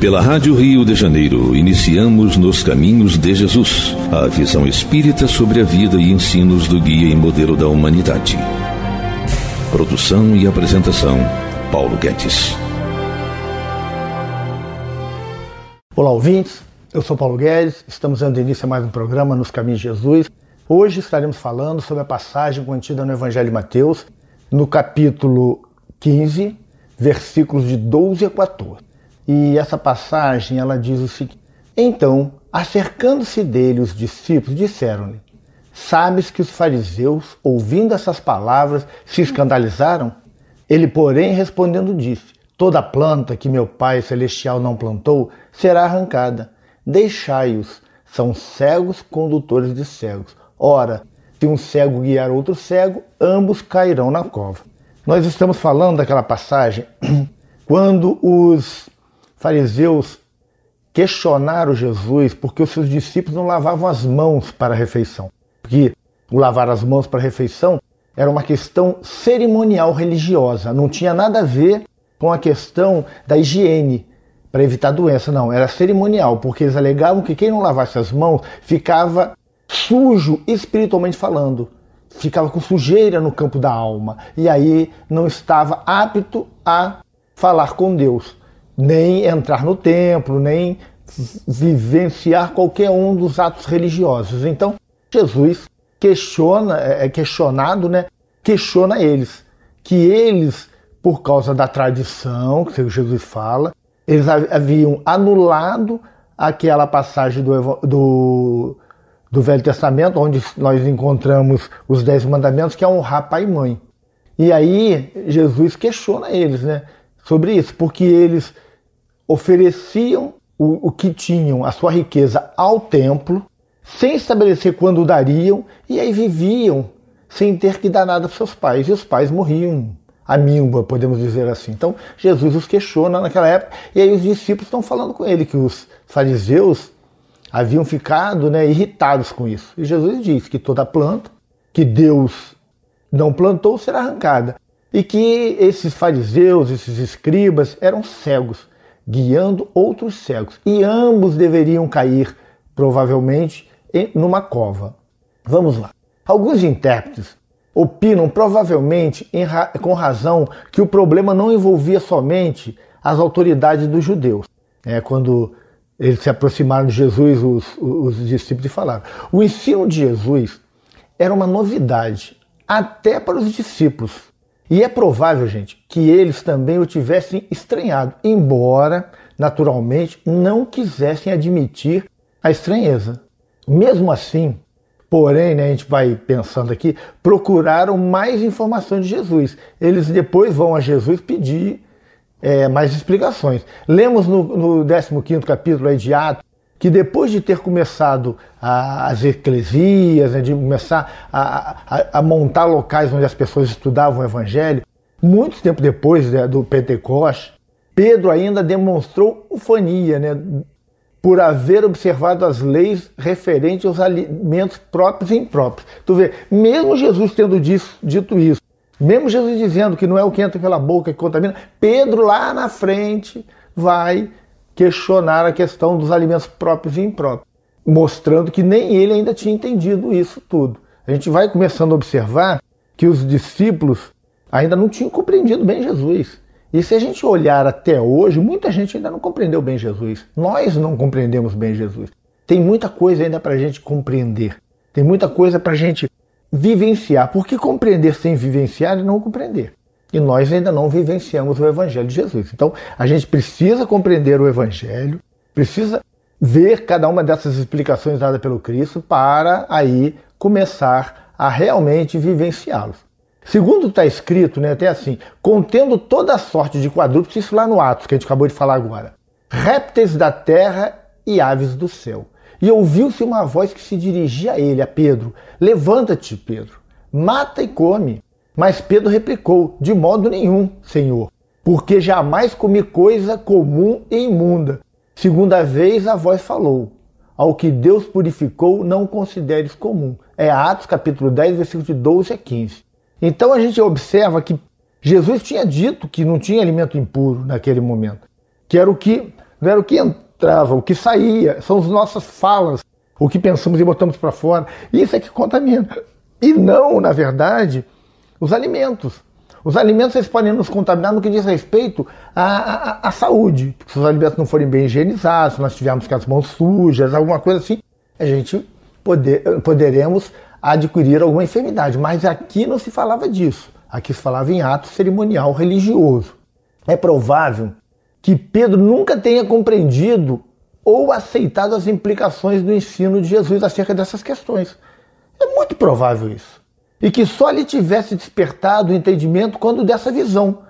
Pela Rádio Rio de Janeiro, iniciamos Nos Caminhos de Jesus, a visão espírita sobre a vida e ensinos do guia e modelo da humanidade. Produção e apresentação, Paulo Guedes. Olá, ouvintes. Eu sou Paulo Guedes. Estamos dando início a mais um programa Nos Caminhos de Jesus. Hoje estaremos falando sobre a passagem contida no Evangelho de Mateus, no capítulo 15, versículos de 12 a 14. E essa passagem ela diz o seguinte: Então, acercando-se dele os discípulos, disseram-lhe: Sabes que os fariseus, ouvindo essas palavras, se escandalizaram? Ele, porém, respondendo, disse: Toda planta que meu Pai celestial não plantou será arrancada. Deixai-os, são cegos condutores de cegos. Ora, se um cego guiar outro cego, ambos cairão na cova. Nós estamos falando daquela passagem quando os fariseus questionaram Jesus porque os seus discípulos não lavavam as mãos para a refeição. Porque o lavar as mãos para a refeição era uma questão cerimonial religiosa, não tinha nada a ver com a questão da higiene para evitar doença, não, era cerimonial, porque eles alegavam que quem não lavasse as mãos ficava sujo espiritualmente falando, ficava com sujeira no campo da alma e aí não estava apto a falar com Deus nem entrar no templo, nem vivenciar qualquer um dos atos religiosos. Então, Jesus questiona, é, é questionado, né? Questiona eles, que eles, por causa da tradição, que Jesus fala, eles haviam anulado aquela passagem do, do, do Velho Testamento, onde nós encontramos os Dez Mandamentos, que é honrar pai e mãe. E aí, Jesus questiona eles, né? Sobre isso, porque eles ofereciam o, o que tinham, a sua riqueza, ao templo, sem estabelecer quando dariam, e aí viviam sem ter que dar nada para seus pais, e os pais morriam a míngua, podemos dizer assim. Então, Jesus os questiona naquela época, e aí os discípulos estão falando com ele que os fariseus haviam ficado né, irritados com isso. E Jesus diz que toda planta que Deus não plantou será arrancada, e que esses fariseus, esses escribas, eram cegos guiando outros cegos, e ambos deveriam cair, provavelmente, numa cova. Vamos lá. Alguns intérpretes opinam, provavelmente ra com razão, que o problema não envolvia somente as autoridades dos judeus. É, quando eles se aproximaram de Jesus, os, os discípulos, falaram: o ensino de Jesus era uma novidade, até para os discípulos. E é provável, gente, que eles também o tivessem estranhado, embora, naturalmente, não quisessem admitir a estranheza. Mesmo assim, porém, né, a gente vai pensando aqui, procuraram mais informações de Jesus. Eles depois vão a Jesus pedir é, mais explicações. Lemos no, no 15 capítulo aí de Atos que depois de ter começado a, as eclesias, né, de começar a, a, a, montar locais onde as pessoas estudavam o Evangelho, muito tempo depois né, do Pentecostes, Pedro ainda demonstrou ufania, né, por haver observado as leis referentes aos alimentos próprios e impróprios. Tu vê, mesmo Jesus tendo disso, dito isso, mesmo Jesus dizendo que não é o que entra pela boca que contamina, Pedro lá na frente vai questionar a questão dos alimentos próprios e impróprios, mostrando que nem ele ainda tinha entendido isso tudo. A gente vai começando a observar que os discípulos ainda não tinham compreendido bem Jesus. E se a gente olhar até hoje, muita gente ainda não compreendeu bem Jesus. Nós não compreendemos bem Jesus. Tem muita coisa ainda para a gente compreender. Tem muita coisa para a gente vivenciar. Porque compreender sem vivenciar é não compreender e nós ainda não vivenciamos o Evangelho de Jesus. Então, a gente precisa compreender o Evangelho, precisa ver cada uma dessas explicações dadas pelo Cristo para aí começar a realmente vivenciá-los. Segundo está escrito, né, até assim, contendo toda a sorte de quadrúpedes, isso lá no Atos, que a gente acabou de falar agora, répteis da terra e aves do céu. E ouviu-se uma voz que se dirigia a ele, a Pedro: Levanta-te, Pedro, mata e come. Mas Pedro replicou: De modo nenhum, Senhor, porque jamais comi coisa comum e imunda. Segunda vez a voz falou: Ao que Deus purificou, não consideres comum. É Atos capítulo 10, versículo de 12 a 15. Então a gente observa que Jesus tinha dito que não tinha alimento impuro naquele momento, que era o que não era o que entrava, o que saía, são as nossas falas, o que pensamos e botamos para fora. Isso é que contamina. E não, na verdade, os alimentos. Os alimentos eles podem nos contaminar no que diz respeito à, à, à saúde. Porque se os alimentos não forem bem higienizados, se nós tivermos com as mãos sujas, alguma coisa assim, a gente poder, poderemos adquirir alguma enfermidade. Mas aqui não se falava disso. Aqui se falava em ato cerimonial religioso. É provável que Pedro nunca tenha compreendido ou aceitado as implicações do ensino de Jesus acerca dessas questões. É muito provável isso e que só lhe tivesse despertado o entendimento quando dessa visão.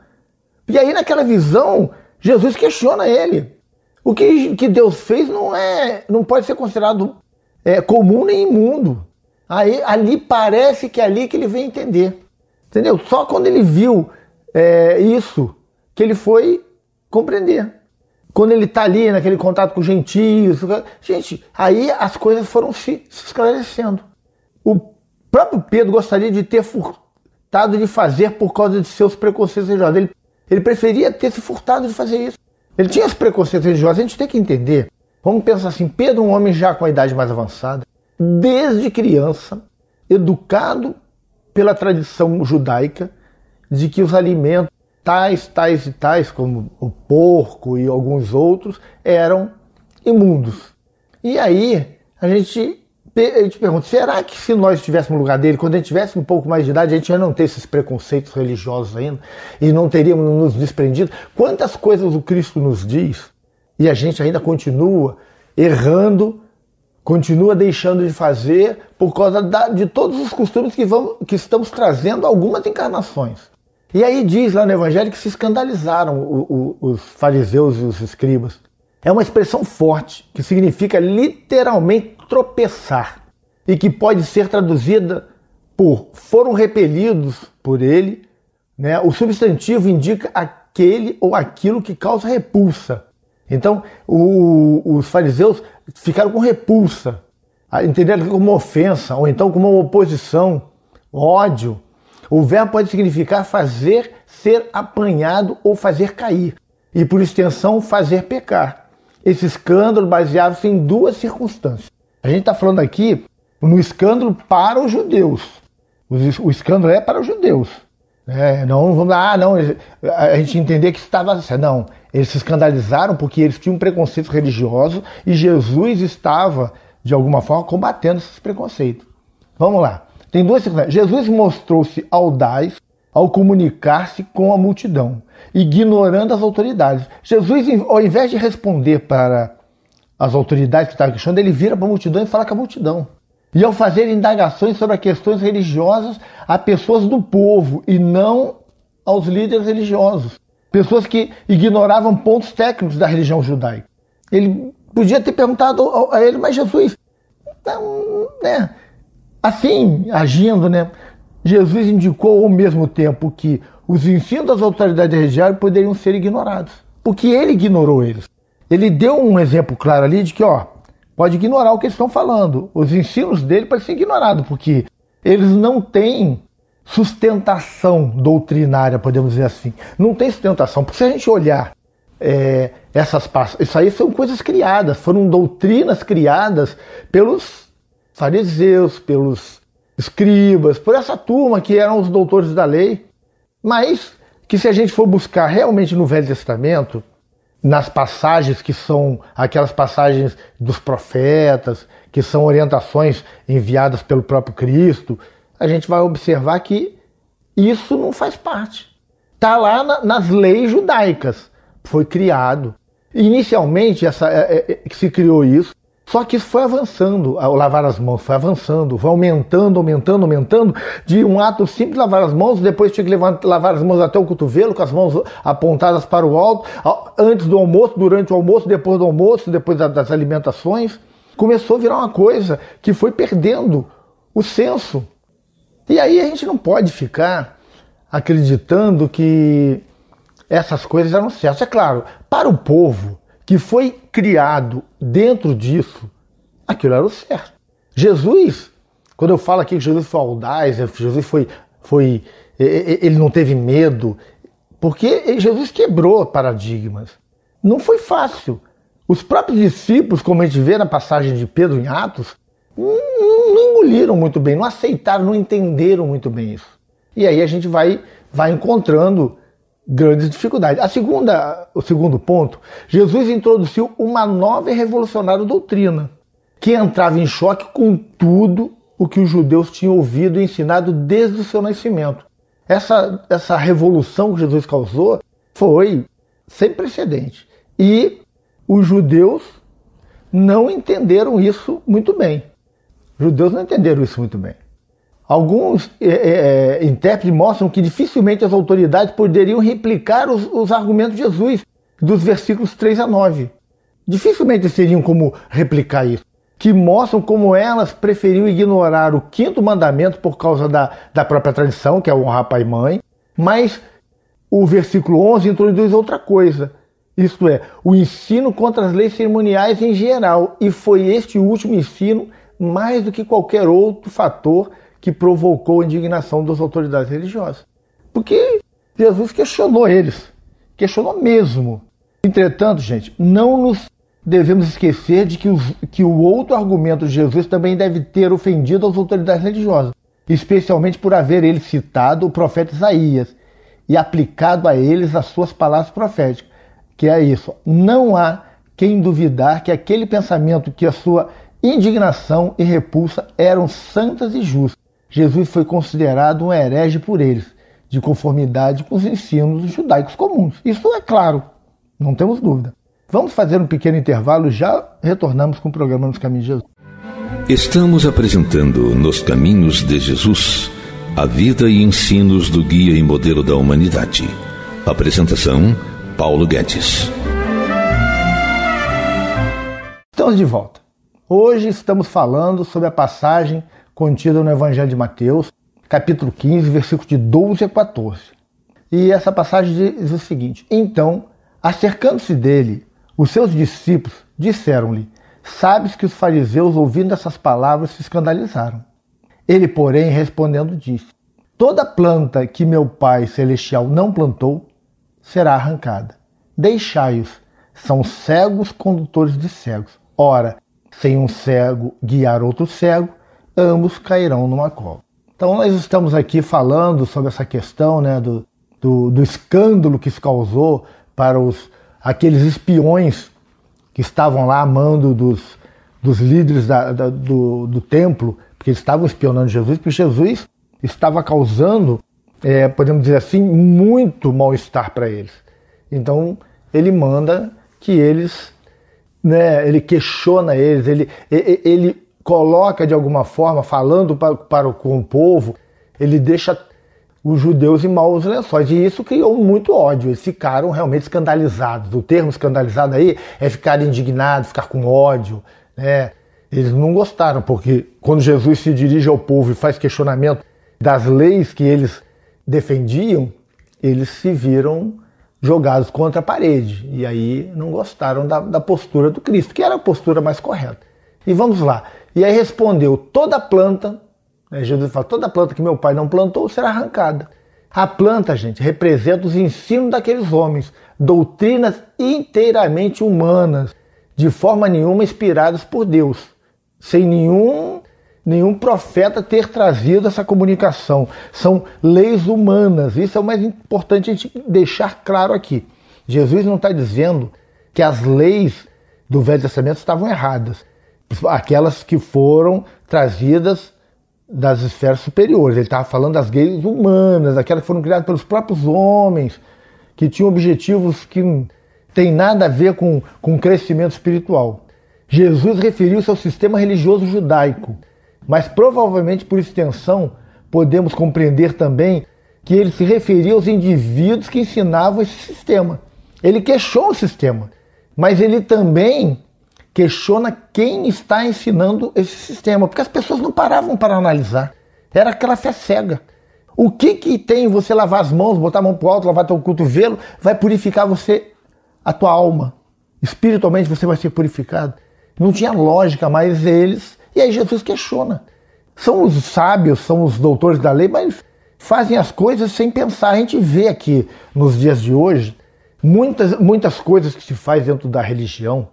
E aí, naquela visão, Jesus questiona ele. O que, que Deus fez não é, não pode ser considerado é, comum nem imundo. Aí, ali parece que é ali que ele vem entender. Entendeu? Só quando ele viu é, isso que ele foi compreender. Quando ele está ali naquele contato com os gentios, gente, aí as coisas foram se, se esclarecendo. O próprio Pedro gostaria de ter furtado de fazer por causa de seus preconceitos religiosos. Ele, ele preferia ter se furtado de fazer isso. Ele tinha os preconceitos religiosos, a gente tem que entender. Vamos pensar assim: Pedro, um homem já com a idade mais avançada, desde criança, educado pela tradição judaica de que os alimentos tais, tais e tais, como o porco e alguns outros, eram imundos. E aí a gente eu te pergunto, será que se nós estivéssemos no lugar dele, quando a gente tivesse um pouco mais de idade, a gente já não teria esses preconceitos religiosos ainda e não teríamos nos desprendido? Quantas coisas o Cristo nos diz e a gente ainda continua errando, continua deixando de fazer por causa da, de todos os costumes que, vamos, que estamos trazendo algumas encarnações. E aí diz lá no Evangelho que se escandalizaram o, o, os fariseus e os escribas. É uma expressão forte que significa literalmente tropeçar e que pode ser traduzida por foram repelidos por ele. Né? O substantivo indica aquele ou aquilo que causa repulsa. Então, o, os fariseus ficaram com repulsa, entenderam como uma ofensa, ou então como uma oposição, ódio. O verbo pode significar fazer, ser apanhado ou fazer cair, e por extensão, fazer pecar. Esse escândalo baseava-se em duas circunstâncias. A gente está falando aqui no escândalo para os judeus. O escândalo é para os judeus. É, não vamos ah, não, a gente entender que estava. Não, eles se escandalizaram porque eles tinham um preconceito religioso e Jesus estava, de alguma forma, combatendo esses preconceitos. Vamos lá. Tem duas Jesus mostrou-se audaz ao comunicar-se com a multidão, ignorando as autoridades. Jesus, ao invés de responder para as autoridades que estavam questionando, ele vira para a multidão e fala com a multidão. E ao fazer indagações sobre questões religiosas a pessoas do povo e não aos líderes religiosos, pessoas que ignoravam pontos técnicos da religião judaica. Ele podia ter perguntado a ele, mas Jesus, então, né? Assim, agindo, né? Jesus indicou ao mesmo tempo que os ensinos das autoridades religiosas poderiam ser ignorados, porque ele ignorou eles. Ele deu um exemplo claro ali de que, ó, pode ignorar o que eles estão falando. Os ensinos dele podem ser ignorados, porque eles não têm sustentação doutrinária, podemos dizer assim. Não tem sustentação. Porque se a gente olhar é, essas pastas, isso aí são coisas criadas, foram doutrinas criadas pelos fariseus, pelos escribas, por essa turma que eram os doutores da lei. Mas que se a gente for buscar realmente no Velho Testamento, nas passagens que são aquelas passagens dos profetas, que são orientações enviadas pelo próprio Cristo, a gente vai observar que isso não faz parte. Está lá na, nas leis judaicas, foi criado. Inicialmente essa, é, é, é se criou isso só que isso foi avançando, o lavar as mãos foi avançando, foi aumentando, aumentando, aumentando, de um ato simples lavar as mãos, depois tinha que levantar, lavar as mãos até o cotovelo, com as mãos apontadas para o alto, antes do almoço, durante o almoço, depois do almoço, depois das alimentações. Começou a virar uma coisa que foi perdendo o senso. E aí a gente não pode ficar acreditando que essas coisas eram certas. É claro, para o povo que foi criado dentro disso, aquilo era o certo. Jesus, quando eu falo aqui que Jesus foi audaz, né, Jesus foi, foi ele não teve medo, porque Jesus quebrou paradigmas. Não foi fácil. Os próprios discípulos, como a gente vê na passagem de Pedro em Atos, não engoliram muito bem, não aceitaram, não entenderam muito bem isso. E aí a gente vai, vai encontrando grandes dificuldades. A segunda, o segundo ponto, Jesus introduziu uma nova e revolucionária doutrina que entrava em choque com tudo o que os judeus tinham ouvido e ensinado desde o seu nascimento. Essa, essa revolução que Jesus causou foi sem precedente. E os judeus não entenderam isso muito bem. Os judeus não entenderam isso muito bem. Alguns é, é, é, intérpretes mostram que dificilmente as autoridades poderiam replicar os, os argumentos de Jesus dos versículos 3 a 9. Dificilmente seriam como replicar isso. Que mostram como elas preferiam ignorar o quinto mandamento por causa da, da própria tradição, que é honrar pai e mãe, mas o versículo 11 introduz outra coisa, isto é, o ensino contra as leis cerimoniais em geral, e foi este último ensino, mais do que qualquer outro fator, que provocou a indignação das autoridades religiosas. Porque Jesus questionou eles, questionou mesmo. Entretanto, gente, não nos devemos esquecer de que, os, que o outro argumento de Jesus também deve ter ofendido as autoridades religiosas, especialmente por haver ele citado o profeta Isaías e aplicado a eles as suas palavras proféticas, que é isso: não há quem duvidar que aquele pensamento que a sua indignação e repulsa eram santas e justas Jesus foi considerado um herege por eles, de conformidade com os ensinos judaicos comuns. Isso é claro, não temos dúvida. Vamos fazer um pequeno intervalo e já retornamos com o programa Nos Caminhos de Jesus. Estamos apresentando Nos Caminhos de Jesus a vida e ensinos do guia e modelo da humanidade. Apresentação: Paulo Guedes. Estamos de volta. Hoje estamos falando sobre a passagem contida no Evangelho de Mateus, capítulo 15, versículos de 12 a 14. E essa passagem diz o seguinte: Então, acercando-se dele, os seus discípulos disseram-lhe: Sabes que os fariseus, ouvindo essas palavras, se escandalizaram. Ele, porém, respondendo, disse: Toda planta que meu Pai celestial não plantou será arrancada. Deixai-os, são cegos condutores de cegos. Ora, sem um cego guiar outro cego, ambos cairão numa cova. Então nós estamos aqui falando sobre essa questão né, do, do, do escândalo que se causou para os, aqueles espiões que estavam lá amando dos, dos líderes da, da, do, do templo, porque eles estavam espionando Jesus, porque Jesus estava causando, é, podemos dizer assim, muito mal-estar para eles. Então ele manda que eles, né, ele questiona eles, ele, ele, ele coloca de alguma forma, falando para, para com o povo, ele deixa os judeus em maus lençóis. E isso criou muito ódio. Eles ficaram realmente escandalizados. O termo escandalizado aí é ficar indignado, ficar com ódio. Né? Eles não gostaram, porque quando Jesus se dirige ao povo e faz questionamento das leis que eles defendiam, eles se viram jogados contra a parede. E aí não gostaram da, da postura do Cristo, que era a postura mais correta. E vamos lá. E aí respondeu: toda planta, né, Jesus fala, toda planta que meu pai não plantou será arrancada. A planta, gente, representa os ensinos daqueles homens, doutrinas inteiramente humanas, de forma nenhuma inspiradas por Deus, sem nenhum nenhum profeta ter trazido essa comunicação. São leis humanas. Isso é o mais importante a gente deixar claro aqui. Jesus não está dizendo que as leis do Velho Testamento estavam erradas aquelas que foram trazidas das esferas superiores. Ele estava falando das gays humanas, aquelas que foram criadas pelos próprios homens, que tinham objetivos que têm nada a ver com, com crescimento espiritual. Jesus referiu-se ao sistema religioso judaico, mas provavelmente por extensão podemos compreender também que ele se referia aos indivíduos que ensinavam esse sistema. Ele queixou o sistema, mas ele também questiona quem está ensinando esse sistema, porque as pessoas não paravam para analisar. Era aquela fé cega. O que, que tem você lavar as mãos, botar a mão para o alto, lavar teu cotovelo, vai purificar você, a tua alma. Espiritualmente você vai ser purificado. Não tinha lógica mais eles. E aí Jesus questiona. São os sábios, são os doutores da lei, mas fazem as coisas sem pensar. A gente vê aqui nos dias de hoje muitas, muitas coisas que se faz dentro da religião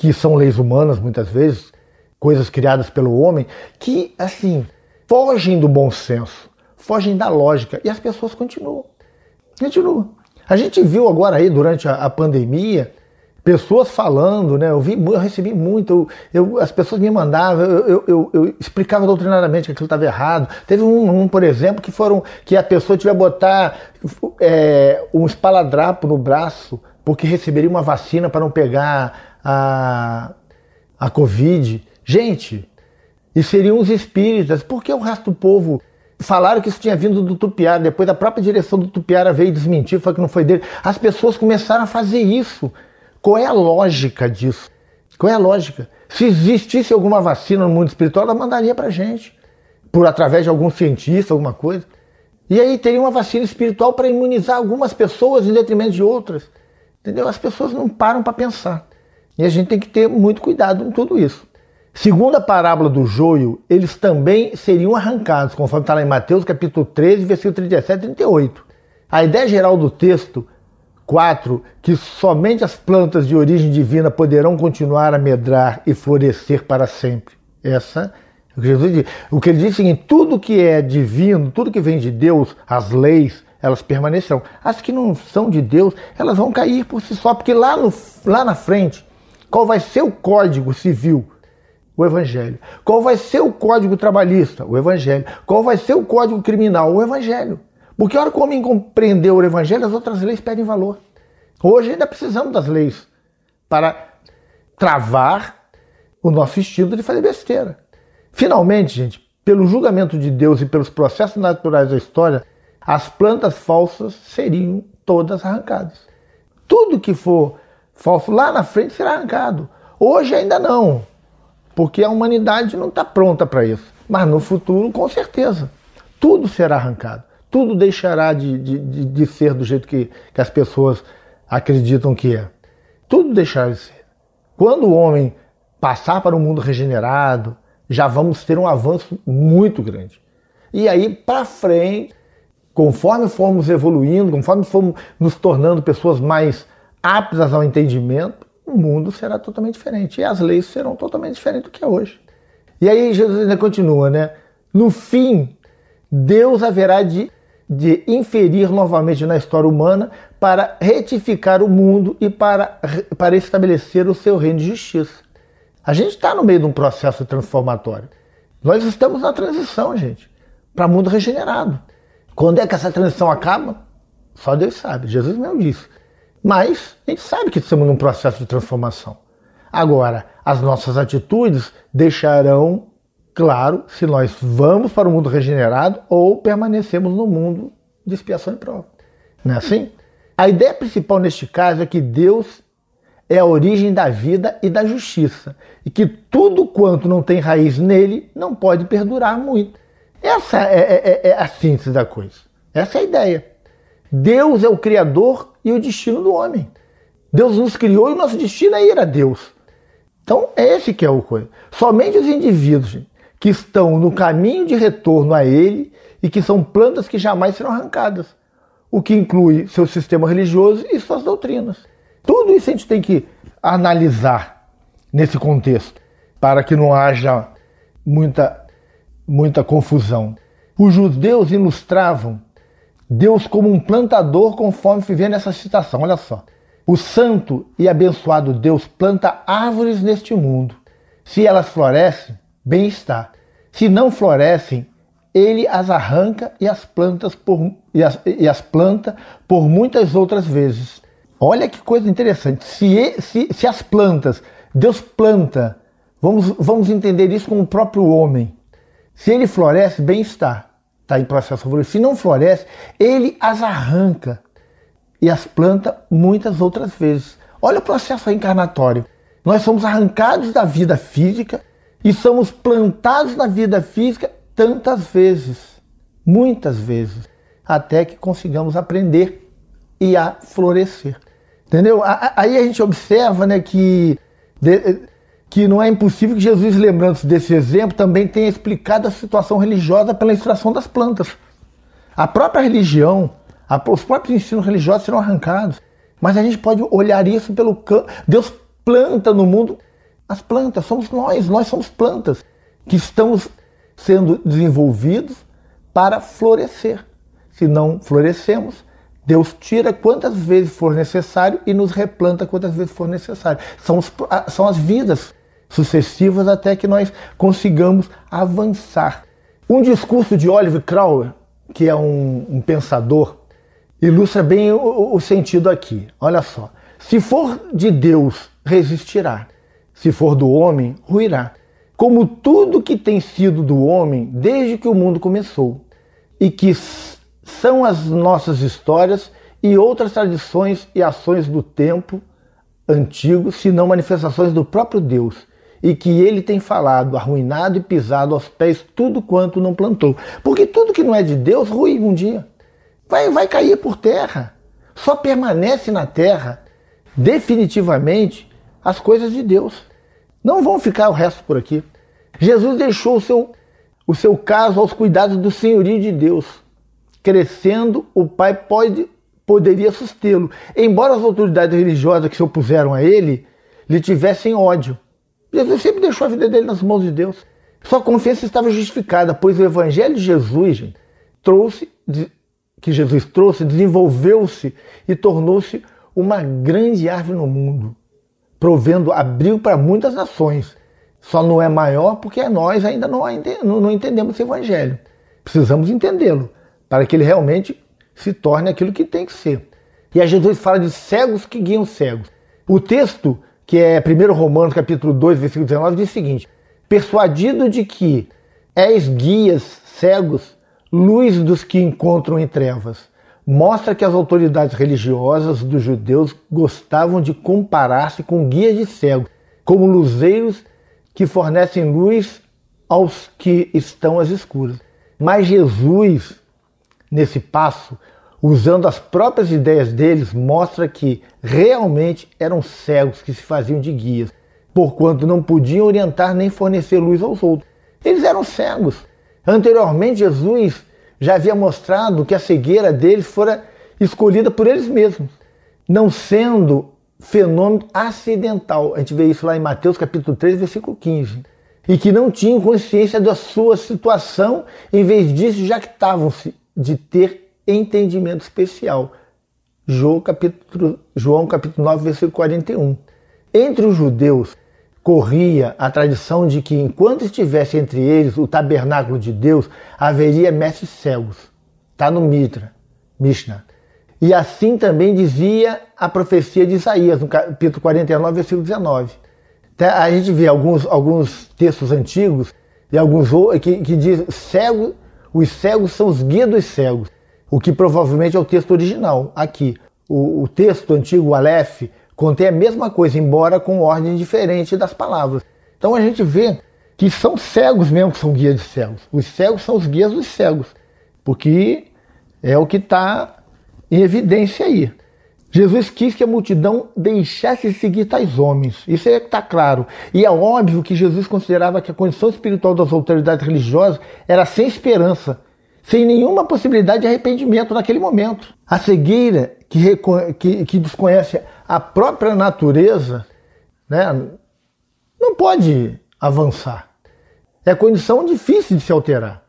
que são leis humanas muitas vezes, coisas criadas pelo homem, que assim fogem do bom senso, fogem da lógica e as pessoas continuam. Continuam. A gente viu agora aí durante a, a pandemia pessoas falando, né? Eu vi, eu recebi muito, eu, eu as pessoas me mandavam, eu, eu, eu, explicava doutrinariamente que aquilo estava errado. Teve um, um, por exemplo, que foram que a pessoa tiver botar é, um espaladrapo no braço porque receberia uma vacina para não pegar a, a Covid. Gente, e seriam os espíritas. Por que o resto do povo falaram que isso tinha vindo do Tupiara? Depois a própria direção do Tupiara veio desmentir, falou que não foi dele. As pessoas começaram a fazer isso. Qual é a lógica disso? Qual é a lógica? Se existisse alguma vacina no mundo espiritual, ela mandaria para gente, por através de algum cientista, alguma coisa. E aí teria uma vacina espiritual para imunizar algumas pessoas em detrimento de outras. Entendeu? As pessoas não param para pensar. E a gente tem que ter muito cuidado com tudo isso. Segundo a parábola do joio, eles também seriam arrancados, conforme está lá em Mateus capítulo 13, versículo 37 e 38. A ideia geral do texto 4, que somente as plantas de origem divina poderão continuar a medrar e florescer para sempre. Essa é o que Jesus diz. O que ele diz é o seguinte: tudo que é divino, tudo que vem de Deus, as leis, elas permanecerão. As que não são de Deus, elas vão cair por si só, porque lá, no, lá na frente qual vai ser o código civil? O Evangelho. Qual vai ser o código trabalhista? O Evangelho. Qual vai ser o código criminal? O Evangelho. Porque a hora que o homem compreendeu o Evangelho, as outras leis perdem valor. Hoje ainda precisamos das leis para travar o nosso instinto de fazer besteira. Finalmente, gente, pelo julgamento de Deus e pelos processos naturais da história, as plantas falsas seriam todas arrancadas. Tudo que for Falso, Lá na frente será arrancado. Hoje ainda não, porque a humanidade não está pronta para isso. Mas no futuro, com certeza, tudo será arrancado. Tudo deixará de, de, de, de ser do jeito que, que as pessoas acreditam que é. Tudo deixará de ser. Quando o homem passar para um mundo regenerado, já vamos ter um avanço muito grande. E aí, para frente, conforme formos evoluindo, conforme formos nos tornando pessoas mais aptas ao entendimento, o mundo será totalmente diferente e as leis serão totalmente diferentes do que é hoje. E aí Jesus ainda continua, né? No fim, Deus haverá de, de inferir novamente na história humana para retificar o mundo e para, para estabelecer o seu reino de justiça. A gente está no meio de um processo transformatório. Nós estamos na transição, gente, para mundo regenerado. Quando é que essa transição acaba? Só Deus sabe. Jesus mesmo disse. Mas a gente sabe que estamos num processo de transformação. Agora, as nossas atitudes deixarão claro se nós vamos para o mundo regenerado ou permanecemos no mundo de expiação e prova. Não é assim? A ideia principal neste caso é que Deus é a origem da vida e da justiça, e que tudo quanto não tem raiz nele não pode perdurar muito. Essa é, é, é, é a síntese da coisa. Essa é a ideia. Deus é o Criador e o destino do homem. Deus nos criou e o nosso destino é ir a Deus. Então, é esse que é o coisa. Somente os indivíduos que estão no caminho de retorno a Ele e que são plantas que jamais serão arrancadas, o que inclui seu sistema religioso e suas doutrinas. Tudo isso a gente tem que analisar nesse contexto, para que não haja muita, muita confusão. Os judeus ilustravam Deus como um plantador, conforme se vê nessa citação. Olha só. O santo e abençoado Deus planta árvores neste mundo. Se elas florescem, bem está. Se não florescem, ele as arranca e as, plantas por, e, as, e as planta por muitas outras vezes. Olha que coisa interessante. Se, se, se as plantas, Deus planta, vamos, vamos entender isso com o próprio homem. Se ele floresce, bem está está em processo florescer, se não floresce, ele as arranca e as planta muitas outras vezes. Olha o processo reencarnatório. Nós somos arrancados da vida física e somos plantados na vida física tantas vezes, muitas vezes, até que consigamos aprender e a florescer. Entendeu? Aí a gente observa né, que que não é impossível que Jesus, lembrando-se desse exemplo, também tenha explicado a situação religiosa pela extração das plantas. A própria religião, os próprios ensinos religiosos serão arrancados. Mas a gente pode olhar isso pelo campo. Deus planta no mundo as plantas, somos nós, nós somos plantas que estamos sendo desenvolvidos para florescer. Se não florescemos, Deus tira quantas vezes for necessário e nos replanta quantas vezes for necessário. São, os, são as vidas sucessivas até que nós consigamos avançar. Um discurso de Oliver Crowell, que é um, um pensador, ilustra bem o, o sentido aqui. Olha só. Se for de Deus, resistirá. Se for do homem, ruirá. Como tudo que tem sido do homem desde que o mundo começou, e que são as nossas histórias e outras tradições e ações do tempo antigo, senão manifestações do próprio Deus, e que ele tem falado, arruinado e pisado aos pés tudo quanto não plantou. Porque tudo que não é de Deus ruim um dia. Vai, vai cair por terra. Só permanece na terra definitivamente as coisas de Deus. Não vão ficar o resto por aqui. Jesus deixou o seu, o seu caso aos cuidados do senhorio de Deus. Crescendo, o Pai pode, poderia sustê-lo, embora as autoridades religiosas que se opuseram a ele lhe tivessem ódio. Jesus sempre deixou a vida dele nas mãos de Deus. Sua confiança estava justificada, pois o Evangelho de Jesus trouxe, que Jesus trouxe, desenvolveu-se e tornou-se uma grande árvore no mundo, provendo abrigo para muitas nações. Só não é maior porque nós ainda não, entendemos esse Evangelho. Precisamos entendê-lo para que ele realmente se torne aquilo que tem que ser. E a Jesus fala de cegos que guiam cegos. O texto que é 1 Romanos capítulo 2, versículo 19, diz o seguinte: Persuadido de que és guias cegos, luz dos que encontram em trevas. Mostra que as autoridades religiosas dos judeus gostavam de comparar-se com guias de cegos como luzeiros que fornecem luz aos que estão às escuras. Mas Jesus, nesse passo, usando as próprias ideias deles, mostra que realmente eram cegos que se faziam de guias, porquanto não podiam orientar nem fornecer luz aos outros. Eles eram cegos. Anteriormente, Jesus já havia mostrado que a cegueira deles fora escolhida por eles mesmos, não sendo fenômeno acidental. A gente vê isso lá em Mateus capítulo 3, versículo 15. E que não tinham consciência da sua situação, em vez disso jactavam-se de ter entendimento especial. João capítulo, João capítulo 9, versículo 41. Entre os judeus corria a tradição de que enquanto estivesse entre eles o tabernáculo de Deus, haveria mestres cegos. Está no Mitra, Mishnah. E assim também dizia a profecia de Isaías, no capítulo 49, versículo 19. A gente vê alguns, alguns textos antigos e alguns que, que diz cego, os cegos são os guias dos cegos o que provavelmente é o texto original aqui. O, o texto antigo, o Aleph, contém a mesma coisa, embora com ordem diferente das palavras. Então a gente vê que são cegos mesmo que são guias de cegos. Os cegos são os guias dos cegos, porque é o que está em evidência aí. Jesus quis que a multidão deixasse de seguir tais homens. Isso é que está claro. E é óbvio que Jesus considerava que a condição espiritual das autoridades religiosas era sem esperança sem nenhuma possibilidade de arrependimento naquele momento. A cegueira que, que, que desconhece a própria natureza né, não pode avançar. É condição difícil de se alterar.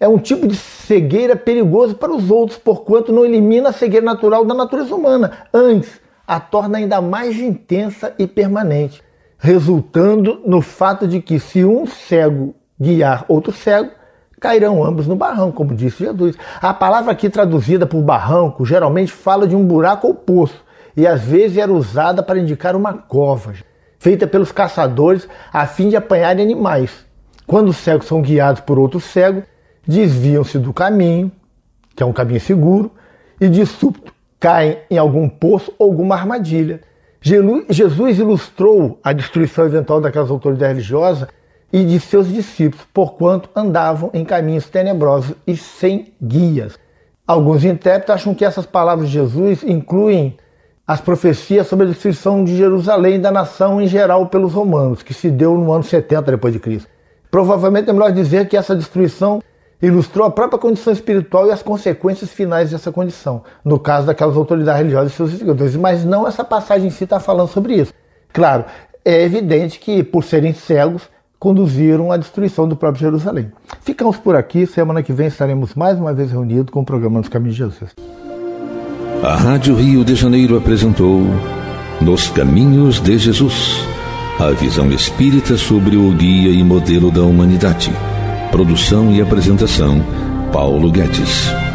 É um tipo de cegueira perigoso para os outros, porquanto não elimina a cegueira natural da natureza humana. Antes, a torna ainda mais intensa e permanente, resultando no fato de que, se um cego guiar outro cego, cairão ambos no barranco, como disse Jesus. A palavra aqui traduzida por barranco geralmente fala de um buraco ou poço, e às vezes era usada para indicar uma cova, feita pelos caçadores a fim de apanharem animais. Quando os cegos são guiados por outro cego, desviam-se do caminho, que é um caminho seguro, e de súbito caem em algum poço ou alguma armadilha. Jesus ilustrou a destruição eventual daquelas autoridades religiosas e de seus discípulos, porquanto andavam em caminhos tenebrosos e sem guias. Alguns intérpretes acham que essas palavras de Jesus incluem as profecias sobre a destruição de Jerusalém e da nação em geral pelos romanos, que se deu no ano 70 depois de Cristo. Provavelmente é melhor dizer que essa destruição ilustrou a própria condição espiritual e as consequências finais dessa condição, no caso daquelas autoridades religiosas e seus seguidores. Mas não essa passagem em si está falando sobre isso. Claro, é evidente que, por serem cegos, conduziram à destruição do próprio Jerusalém. Ficamos por aqui, semana que vem estaremos mais uma vez reunidos com o programa Nos Caminhos de Jesus. A Rádio Rio de Janeiro apresentou Nos Caminhos de Jesus, a visão espírita sobre o guia e modelo da humanidade. Produção e apresentação, Paulo Guedes.